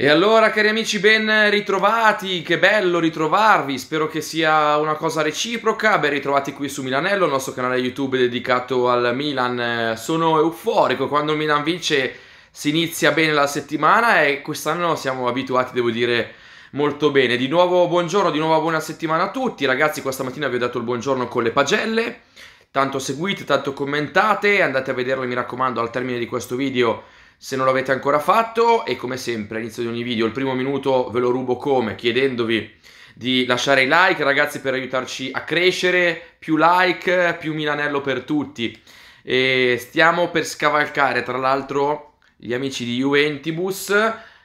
E allora, cari amici, ben ritrovati, che bello ritrovarvi, spero che sia una cosa reciproca, ben ritrovati qui su Milanello, il nostro canale YouTube dedicato al Milan, sono euforico, quando il Milan vince si inizia bene la settimana e quest'anno siamo abituati, devo dire, molto bene. Di nuovo buongiorno, di nuovo buona settimana a tutti, ragazzi, questa mattina vi ho dato il buongiorno con le pagelle, tanto seguite, tanto commentate, andate a vederle, mi raccomando, al termine di questo video se non l'avete ancora fatto e come sempre all'inizio di ogni video il primo minuto ve lo rubo come chiedendovi di lasciare i like ragazzi per aiutarci a crescere, più like, più Milanello per tutti e stiamo per scavalcare tra l'altro gli amici di Juventus,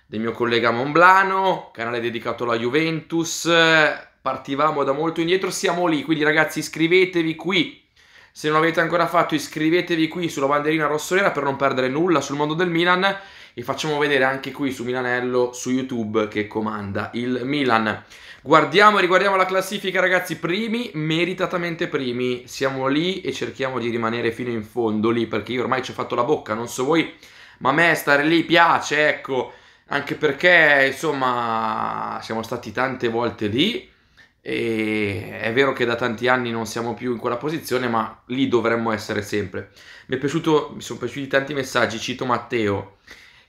del mio collega Monblano, canale dedicato alla Juventus, partivamo da molto indietro, siamo lì, quindi ragazzi iscrivetevi qui se non l'avete ancora fatto iscrivetevi qui sulla banderina rossonera per non perdere nulla sul mondo del Milan e facciamo vedere anche qui su Milanello su YouTube che comanda il Milan. Guardiamo e riguardiamo la classifica ragazzi, primi, meritatamente primi, siamo lì e cerchiamo di rimanere fino in fondo lì perché io ormai ci ho fatto la bocca, non so voi, ma a me stare lì piace, ecco, anche perché insomma siamo stati tante volte lì e è vero che da tanti anni non siamo più in quella posizione, ma lì dovremmo essere sempre. Mi, piaciuto, mi sono piaciuti tanti messaggi, cito Matteo,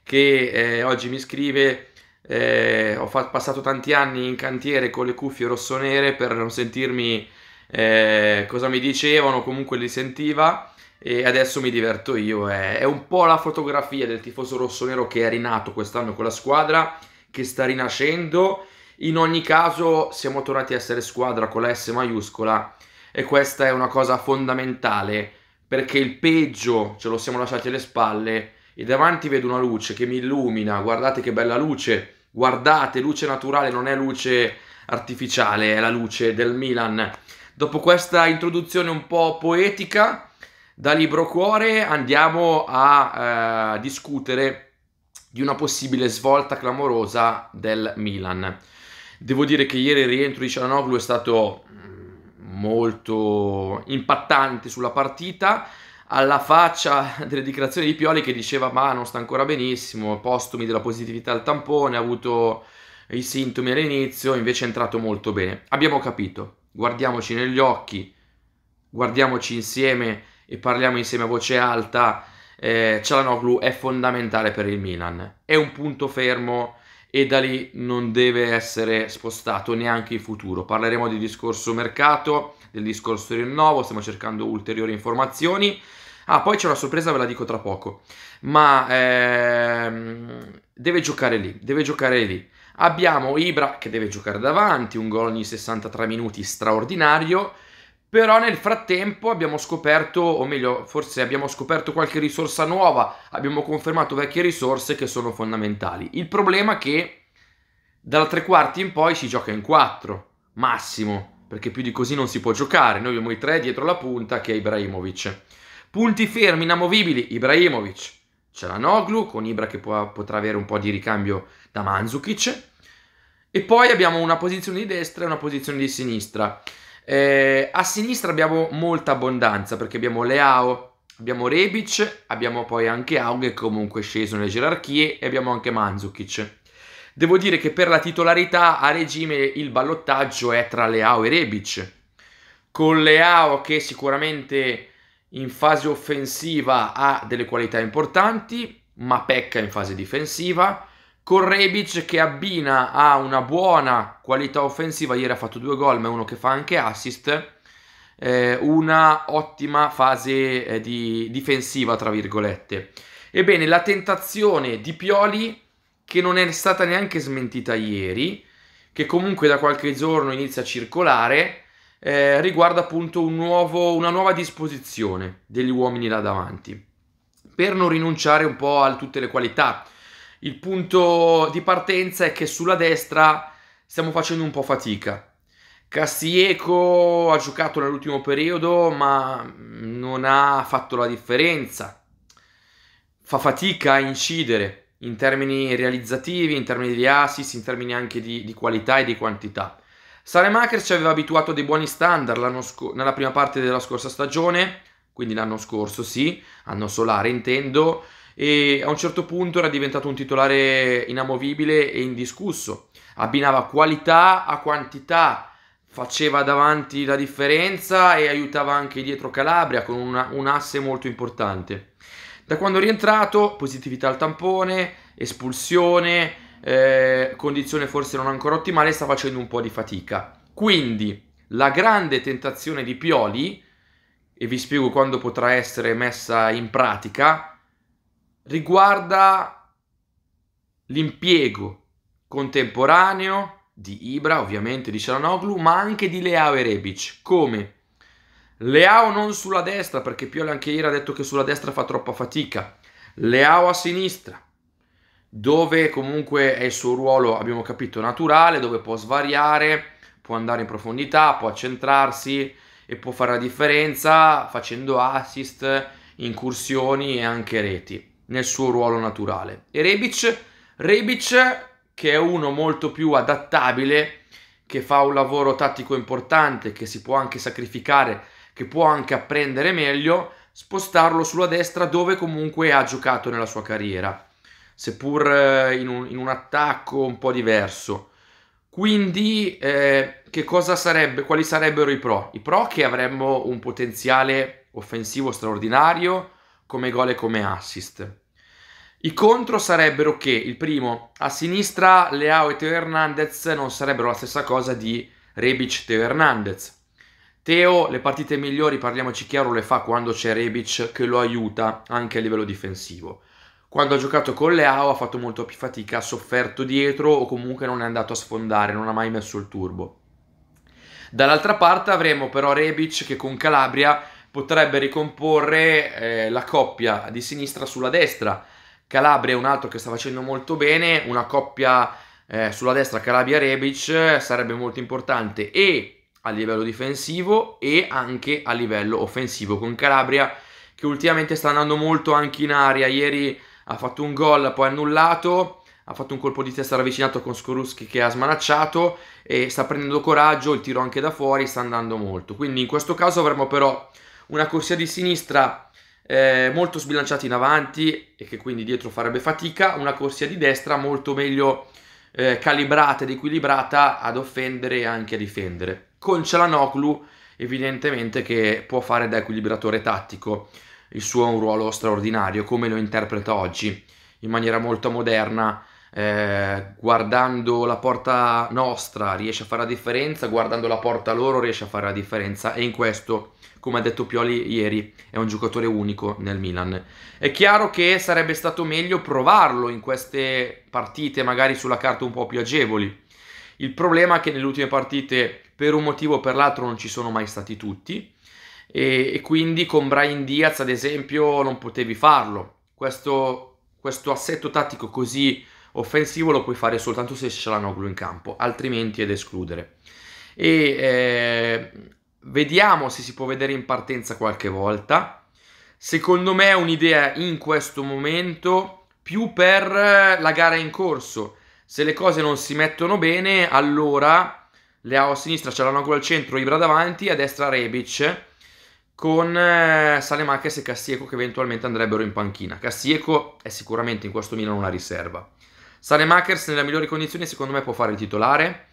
che eh, oggi mi scrive... Eh, ho fa- passato tanti anni in cantiere con le cuffie rossonere per non sentirmi eh, cosa mi dicevano, comunque li sentiva e adesso mi diverto io. Eh. È un po' la fotografia del tifoso rossonero che è rinato quest'anno con la squadra, che sta rinascendo in ogni caso siamo tornati a essere squadra con la S maiuscola e questa è una cosa fondamentale perché il peggio ce lo siamo lasciati alle spalle e davanti vedo una luce che mi illumina, guardate che bella luce, guardate, luce naturale, non è luce artificiale, è la luce del Milan. Dopo questa introduzione un po' poetica, da libro cuore andiamo a eh, discutere di una possibile svolta clamorosa del Milan. Devo dire che ieri il rientro di Cialanoglu è stato mm, molto impattante sulla partita, alla faccia delle dichiarazioni di Pioli che diceva ma non sta ancora benissimo, postumi della positività al tampone, ha avuto i sintomi all'inizio, invece è entrato molto bene. Abbiamo capito, guardiamoci negli occhi, guardiamoci insieme e parliamo insieme a voce alta, eh, Cialanoglu è fondamentale per il Milan, è un punto fermo e da lì non deve essere spostato neanche in futuro. Parleremo di discorso mercato, del discorso rinnovo, stiamo cercando ulteriori informazioni. Ah, poi c'è una sorpresa, ve la dico tra poco, ma ehm, deve giocare lì, deve giocare lì. Abbiamo Ibra che deve giocare davanti, un gol ogni 63 minuti straordinario, però nel frattempo abbiamo scoperto, o meglio, forse abbiamo scoperto qualche risorsa nuova, abbiamo confermato vecchie risorse che sono fondamentali. Il problema è che dalla tre quarti in poi si gioca in quattro, massimo, perché più di così non si può giocare. Noi abbiamo i tre dietro la punta che è Ibrahimovic. Punti fermi, inamovibili, Ibrahimovic. C'è la Noglu con Ibra che può, potrà avere un po' di ricambio da Manzukic. E poi abbiamo una posizione di destra e una posizione di sinistra. Eh, a sinistra abbiamo molta abbondanza perché abbiamo Leao, abbiamo Rebic, abbiamo poi anche Aug comunque sceso nelle gerarchie e abbiamo anche Manzukic. Devo dire che per la titolarità a regime il ballottaggio è tra Leao e Rebic. Con Leao che sicuramente in fase offensiva ha delle qualità importanti, ma pecca in fase difensiva con Rebic che abbina a una buona qualità offensiva, ieri ha fatto due gol ma uno che fa anche assist, eh, una ottima fase eh, di difensiva tra virgolette. Ebbene, la tentazione di Pioli che non è stata neanche smentita ieri, che comunque da qualche giorno inizia a circolare, eh, riguarda appunto un nuovo, una nuova disposizione degli uomini là davanti, per non rinunciare un po' a tutte le qualità il punto di partenza è che sulla destra stiamo facendo un po' fatica. Cassieco ha giocato nell'ultimo periodo, ma non ha fatto la differenza. Fa fatica a incidere in termini realizzativi, in termini di assist, in termini anche di, di qualità e di quantità. Saremacher ci aveva abituato a dei buoni standard nella prima parte della scorsa stagione, quindi l'anno scorso sì, anno solare intendo, e a un certo punto era diventato un titolare inamovibile e indiscusso. Abbinava qualità a quantità, faceva davanti la differenza e aiutava anche dietro Calabria con una, un asse molto importante. Da quando è rientrato, positività al tampone, espulsione, eh, condizione forse non ancora ottimale, sta facendo un po' di fatica. Quindi la grande tentazione di Pioli, e vi spiego quando potrà essere messa in pratica, riguarda l'impiego contemporaneo di Ibra, ovviamente di Cialanoglu, ma anche di Leao e Rebic. Come? Leao non sulla destra, perché Pioli anche ieri ha detto che sulla destra fa troppa fatica. Leao a sinistra, dove comunque è il suo ruolo, abbiamo capito, naturale, dove può svariare, può andare in profondità, può accentrarsi e può fare la differenza facendo assist, incursioni e anche reti nel suo ruolo naturale. E Rebic, Rebic che è uno molto più adattabile, che fa un lavoro tattico importante, che si può anche sacrificare, che può anche apprendere meglio, spostarlo sulla destra dove comunque ha giocato nella sua carriera, seppur eh, in un, in un attacco un po' diverso. Quindi, eh, che cosa sarebbe, quali sarebbero i pro? I pro che avremmo un potenziale offensivo straordinario, come gol e come assist. I contro sarebbero che, il primo, a sinistra Leao e Teo Hernandez non sarebbero la stessa cosa di Rebic Teo Hernandez. Teo le partite migliori, parliamoci chiaro, le fa quando c'è Rebic che lo aiuta anche a livello difensivo. Quando ha giocato con Leao ha fatto molto più fatica, ha sofferto dietro o comunque non è andato a sfondare, non ha mai messo il turbo. Dall'altra parte avremo però Rebic che con Calabria potrebbe ricomporre eh, la coppia di sinistra sulla destra. Calabria è un altro che sta facendo molto bene, una coppia eh, sulla destra Calabria-Rebic sarebbe molto importante e a livello difensivo e anche a livello offensivo con Calabria che ultimamente sta andando molto anche in aria, ieri ha fatto un gol poi annullato, ha fatto un colpo di testa ravvicinato con Skoruski che ha smanacciato e sta prendendo coraggio, il tiro anche da fuori sta andando molto. Quindi in questo caso avremo però una corsia di sinistra eh, molto sbilanciata in avanti e che quindi dietro farebbe fatica, una corsia di destra molto meglio eh, calibrata ed equilibrata ad offendere e anche a difendere. Con Cialanoglu evidentemente che può fare da equilibratore tattico, il suo è un ruolo straordinario come lo interpreta oggi in maniera molto moderna eh, guardando la porta nostra riesce a fare la differenza, guardando la porta loro riesce a fare la differenza e in questo, come ha detto Pioli ieri, è un giocatore unico nel Milan. È chiaro che sarebbe stato meglio provarlo in queste partite magari sulla carta un po' più agevoli. Il problema è che nelle ultime partite per un motivo o per l'altro non ci sono mai stati tutti e, e quindi con Brian Diaz ad esempio non potevi farlo. Questo, questo assetto tattico così Offensivo lo puoi fare soltanto se c'è l'anoglu in campo, altrimenti è da escludere. E eh, vediamo se si può vedere in partenza qualche volta. Secondo me è un'idea in questo momento più per la gara in corso. Se le cose non si mettono bene, allora Leao a sinistra, c'è l'anoglu al centro, Ibra davanti, a destra Rebic con eh, e Cassieco che eventualmente andrebbero in panchina. Cassieco è sicuramente in questo Milan una riserva. Makers nelle migliori condizioni secondo me può fare il titolare.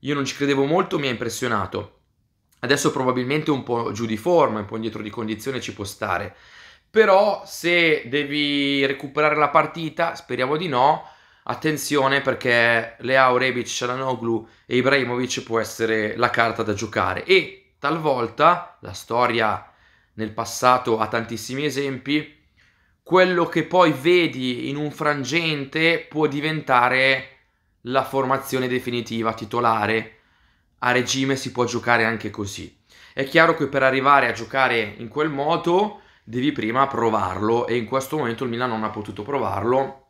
Io non ci credevo molto, mi ha impressionato. Adesso probabilmente un po' giù di forma, un po' indietro di condizione ci può stare. Però se devi recuperare la partita, speriamo di no, attenzione perché Leao, Rebic, Cialanoglu e Ibrahimovic può essere la carta da giocare. E talvolta, la storia nel passato ha tantissimi esempi, quello che poi vedi in un frangente può diventare la formazione definitiva titolare. A regime si può giocare anche così. È chiaro che per arrivare a giocare in quel modo devi prima provarlo e in questo momento il Milan non ha potuto provarlo.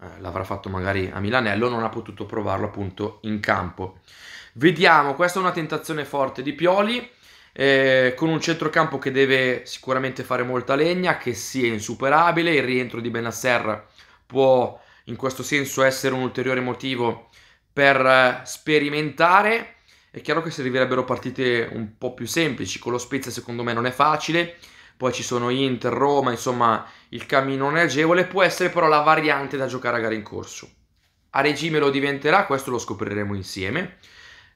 Eh, l'avrà fatto magari a Milanello, non ha potuto provarlo appunto in campo. Vediamo, questa è una tentazione forte di Pioli eh, con un centrocampo che deve sicuramente fare molta legna, che sia insuperabile, il rientro di Benasser può in questo senso essere un ulteriore motivo per eh, sperimentare, è chiaro che servirebbero partite un po' più semplici, con lo Spezia secondo me non è facile, poi ci sono Inter, Roma, insomma il cammino non è agevole, può essere però la variante da giocare a gara in corso. A regime lo diventerà, questo lo scopriremo insieme.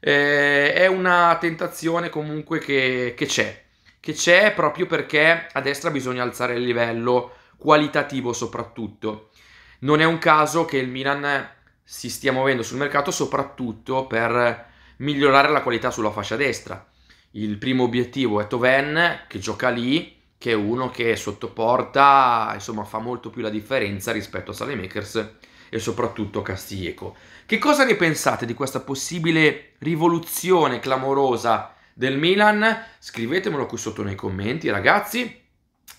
Eh, è una tentazione comunque che, che c'è, che c'è proprio perché a destra bisogna alzare il livello qualitativo soprattutto. Non è un caso che il Milan si stia muovendo sul mercato soprattutto per migliorare la qualità sulla fascia destra. Il primo obiettivo è Toven che gioca lì, che è uno che sottoporta, insomma, fa molto più la differenza rispetto a Salemakers e soprattutto Castilleco. Che cosa ne pensate di questa possibile rivoluzione clamorosa del Milan? Scrivetemelo qui sotto nei commenti, ragazzi.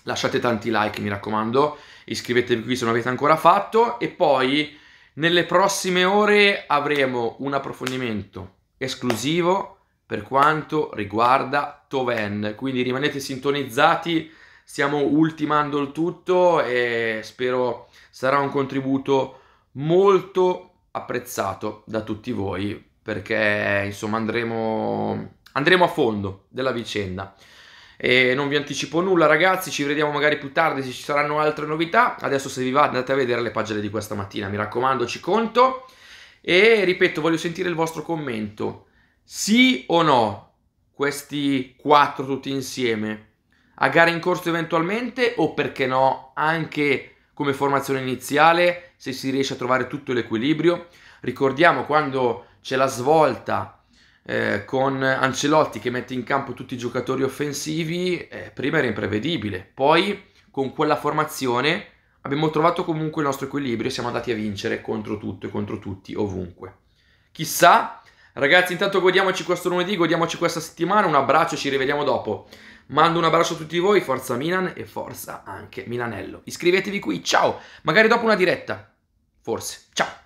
Lasciate tanti like, mi raccomando. Iscrivetevi qui se non avete ancora fatto. E poi nelle prossime ore avremo un approfondimento esclusivo per quanto riguarda Toven. Quindi rimanete sintonizzati stiamo ultimando il tutto e spero sarà un contributo molto apprezzato da tutti voi perché insomma andremo, andremo a fondo della vicenda. E non vi anticipo nulla ragazzi, ci vediamo magari più tardi se ci saranno altre novità. Adesso se vi va andate a vedere le pagine di questa mattina, mi raccomando ci conto. E ripeto, voglio sentire il vostro commento. Sì o no, questi quattro tutti insieme, a gara in corso eventualmente o perché no, anche come formazione iniziale se si riesce a trovare tutto l'equilibrio. Ricordiamo quando c'è la svolta eh, con Ancelotti che mette in campo tutti i giocatori offensivi, eh, prima era imprevedibile, poi con quella formazione abbiamo trovato comunque il nostro equilibrio e siamo andati a vincere contro tutto e contro tutti ovunque. Chissà, ragazzi, intanto godiamoci questo lunedì, godiamoci questa settimana, un abbraccio e ci rivediamo dopo. Mando un abbraccio a tutti voi, forza Milan e forza anche Milanello. Iscrivetevi qui, ciao, magari dopo una diretta. Forse. Ciao.